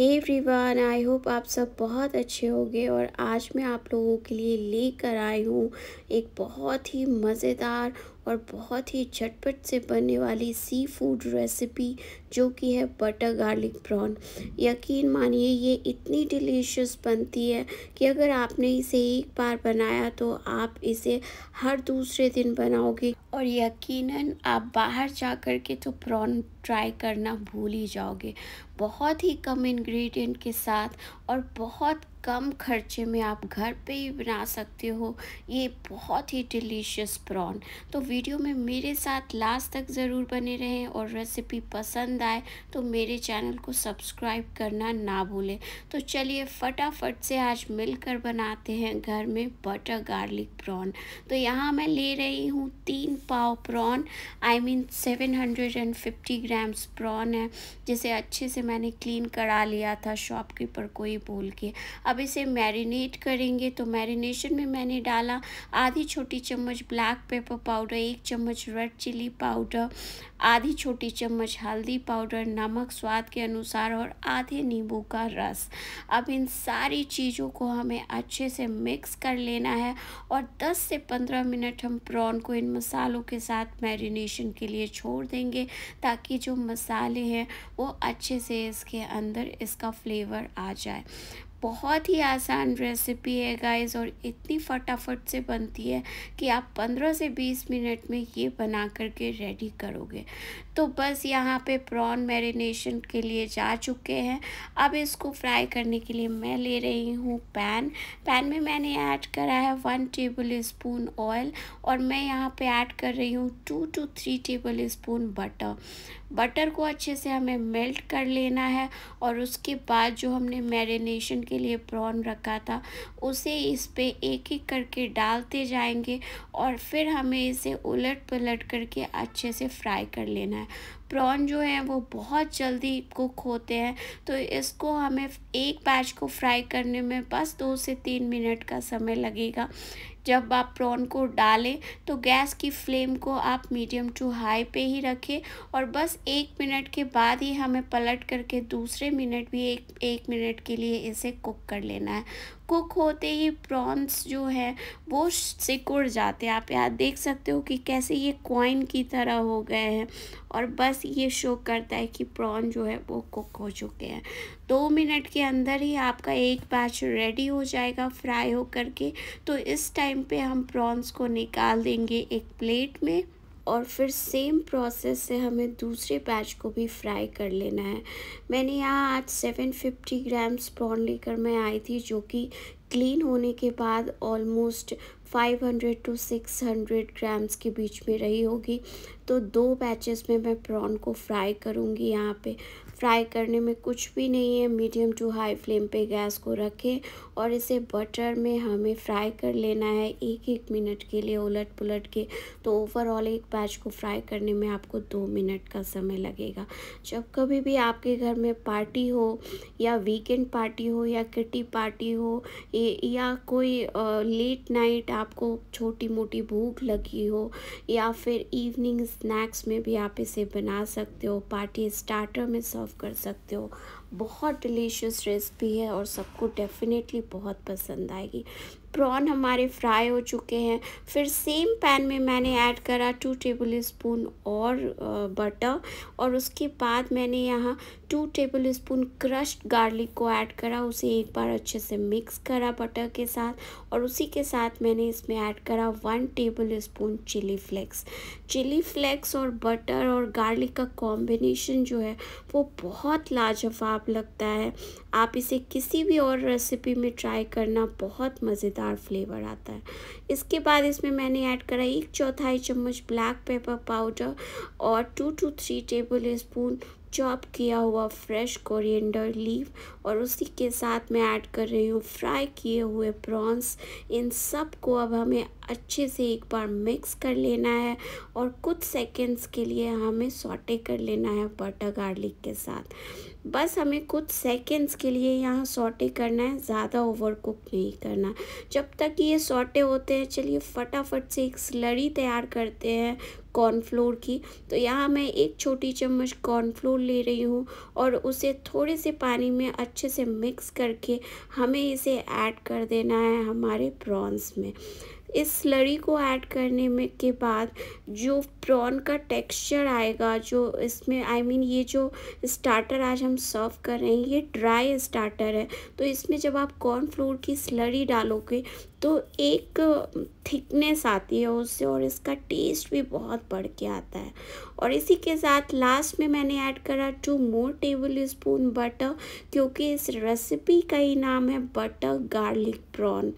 hey everyone I hope आप सब बहुत अच्छे होंगे और आज मैं आप लोगों के लिए लेकर आई हूँ एक बहुत ही मज़ेदार और बहुत ही झटपट से बनने वाली सी फूड रेसिपी जो कि है बटर गार्लिक प्रॉन यकीन मानिए ये इतनी डिलीशियस बनती है कि अगर आपने इसे एक बार बनाया तो आप इसे हर दूसरे दिन बनाओगे और यकीनन आप बाहर जा कर के तो प्रॉन ट्राई करना भूल ही जाओगे बहुत ही कम इंग्रेडिएंट के साथ और बहुत कम खर्चे में आप घर पे ही बना सकते हो ये बहुत ही डिलीशियस प्रॉन तो वीडियो में मेरे साथ लास्ट तक ज़रूर बने रहें और रेसिपी पसंद आए तो मेरे चैनल को सब्सक्राइब करना ना भूलें तो चलिए फटाफट से आज मिलकर बनाते हैं घर में बटर गार्लिक प्रॉन तो यहाँ मैं ले रही हूँ तीन पाव prawn I mean seven hundred and fifty grams prawn है जिसे अच्छे से मैंने क्लीन करा लिया था शॉपकीपर को ही बोल के अब इसे मैरिनेट करेंगे तो मैरिनेशन में मैंने डाला आधी छोटी चम्मच ब्लैक पेपर पाउडर एक चम्मच रेड चिली पाउडर आधी छोटी चम्मच हल्दी पाउडर नमक स्वाद के अनुसार और आधे नींबू का रस अब इन सारी चीज़ों को हमें अच्छे से मिक्स कर लेना है और 10 से 15 मिनट हम प्रॉन को इन मसालों के साथ मैरिनेशन के लिए छोड़ देंगे ताकि जो मसाले हैं वो अच्छे से इसके अंदर इसका फ्लेवर आ जाए बहुत ही आसान रेसिपी है गाइस और इतनी फटाफट से बनती है कि आप 15 से 20 मिनट में ये बना करके रेडी करोगे तो बस यहाँ पे प्रॉन मैरिनेशन के लिए जा चुके हैं अब इसको फ्राई करने के लिए मैं ले रही हूँ पैन पैन में मैंने ऐड करा है वन टेबल स्पून ऑयल और मैं यहाँ पे ऐड कर रही हूँ two two three tablespoon butter butter को अच्छे से हमें मेल्ट कर लेना है और उसके बाद जो हमने मैरिनेशन के लिए प्रॉन रखा था उसे इस पर एक एक करके डालते जाएंगे और फिर हमें इसे उलट पलट करके अच्छे से फ्राई कर लेना है प्रॉन जो है वो बहुत जल्दी कुक होते हैं तो इसको हमें एक बैच को फ्राई करने में बस दो से तीन मिनट का समय लगेगा जब आप प्रॉन को डालें तो गैस की फ्लेम को आप मीडियम टू हाई पे ही रखें और बस एक मिनट के बाद ही हमें पलट करके दूसरे मिनट भी एक एक मिनट के लिए इसे कुक कर लेना है कुक होते ही प्रॉन्स जो हैं वो सिकुड़ जाते हैं आप यहाँ देख सकते हो कि कैसे ये कॉइन की तरह हो गए हैं और बस ये शो करता है कि प्रॉन जो है वो कुक हो चुके हैं दो मिनट के अंदर ही आपका एक बैच रेडी हो जाएगा फ्राई हो करके तो इस टाइम पे हम प्रॉन्स को निकाल देंगे एक प्लेट में और फिर सेम प्रोसेस से हमें दूसरे बैच को भी फ्राई कर लेना है मैंने यहाँ आज 750 ग्राम्स प्रॉन लेकर मैं आई थी जो कि क्लीन होने के बाद ऑलमोस्ट 500 टू 600 ग्राम्स के बीच में रही होगी तो दो बैचेस में मैं प्रॉन को फ्राई करूँगी यहाँ पे फ्राई करने में कुछ भी नहीं है मीडियम टू हाई फ्लेम पे गैस को रखें और इसे बटर में हमें फ्राई कर लेना है एक एक मिनट के लिए उलट पुलट के तो ओवरऑल एक बैच को फ्राई करने में आपको दो मिनट का समय लगेगा जब कभी भी आपके घर में पार्टी हो या वीकेंड पार्टी हो या किटी पार्टी हो या कोई लेट नाइट आपको छोटी मोटी भूख लगी हो या फिर इवनिंग स्नैक्स में भी आप इसे बना सकते हो पार्टी स्टार्टर में सर्व कर सकते हो बहुत डिलीशियस रेसिपी है और सबको डेफ़िनेटली बहुत पसंद आएगी प्रॉन हमारे फ्राई हो चुके हैं फिर सेम पैन में मैंने ऐड करा टू टेबल स्पून और बटर और उसके बाद मैंने यहाँ two tablespoon crushed garlic को ऐड करा उसे एक बार अच्छे से मिक्स करा बटर के साथ और उसी के साथ मैंने इसमें ऐड करा one tablespoon chilli flakes chilli flakes और बटर और गार्लिक का कॉम्बिनेशन जो है वो बहुत लाजवाब लाजवाब लगता है आप इसे किसी भी और रेसिपी में ट्राई करना बहुत मज़ेदार फ्लेवर आता है इसके बाद इसमें मैंने ऐड करा एक चौथाई चम्मच ब्लैक पेपर पाउडर और two two three tablespoon chop किया हुआ फ्रेश कोरिएंडर लीव और उसी के साथ मैं ऐड कर रही हूँ फ्राई किए हुए प्रॉन्स इन सब को अब हमें अच्छे से एक बार मिक्स कर लेना है और कुछ सेकंड्स के लिए हमें सॉटे कर लेना है बटर गार्लिक के साथ बस हमें कुछ सेकंड्स के लिए यहाँ सॉटे करना है ज़्यादा ओवर कुक नहीं करना जब तक ये सॉटे होते हैं चलिए फटाफट से एक स्लरी तैयार करते हैं कॉर्नफ्लोर की तो यहाँ मैं एक छोटी चम्मच कॉर्नफ्लोर ले रही हूँ और उसे थोड़े से पानी में अच्छे से मिक्स करके हमें इसे ऐड कर देना है हमारे प्रॉन्स में इस स्लरी को ऐड करने में के बाद जो प्रॉन का टेक्सचर आएगा जो इसमें आई I मीन mean ये जो स्टार्टर आज हम सर्व कर रहे हैं ये ड्राई स्टार्टर है तो इसमें जब आप कॉर्न फ्लोर की स्लरी डालोगे तो एक थिकनेस आती है उससे और इसका टेस्ट भी बहुत बढ़ के आता है और इसी के साथ लास्ट में मैंने ऐड करा two more tablespoon butter क्योंकि इस रेसिपी का ही नाम है बटर गार्लिक प्रॉन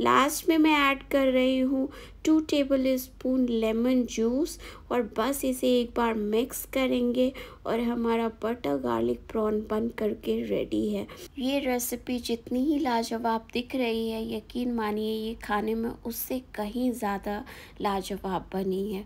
लास्ट में मैं ऐड कर रही हूँ two tablespoon lemon juice और बस इसे एक बार मिक्स करेंगे और हमारा बटर गार्लिक प्रॉन बन करके रेडी है ये रेसिपी जितनी ही लाजवाब दिख रही है यकीन मानिए ये खाने में उससे कहीं ज़्यादा लाजवाब बनी है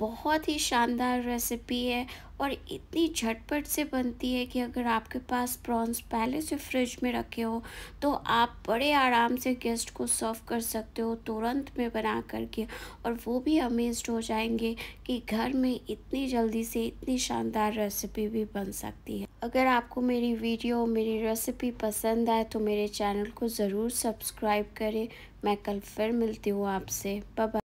बहुत ही शानदार रेसिपी है और इतनी झटपट से बनती है कि अगर आपके पास प्रॉन्स पहले से फ्रिज में रखे हो तो आप बड़े आराम से गेस्ट को सर्व कर सकते हो तुरंत में बना करके और वो भी अमेज हो जाएंगे कि घर में इतनी जल्दी से इतनी शानदार रेसिपी भी बन सकती है अगर आपको मेरी वीडियो मेरी रेसिपी पसंद आए तो मेरे चैनल को ज़रूर सब्सक्राइब करें मैं कल फिर मिलती हूँ आपसे बाय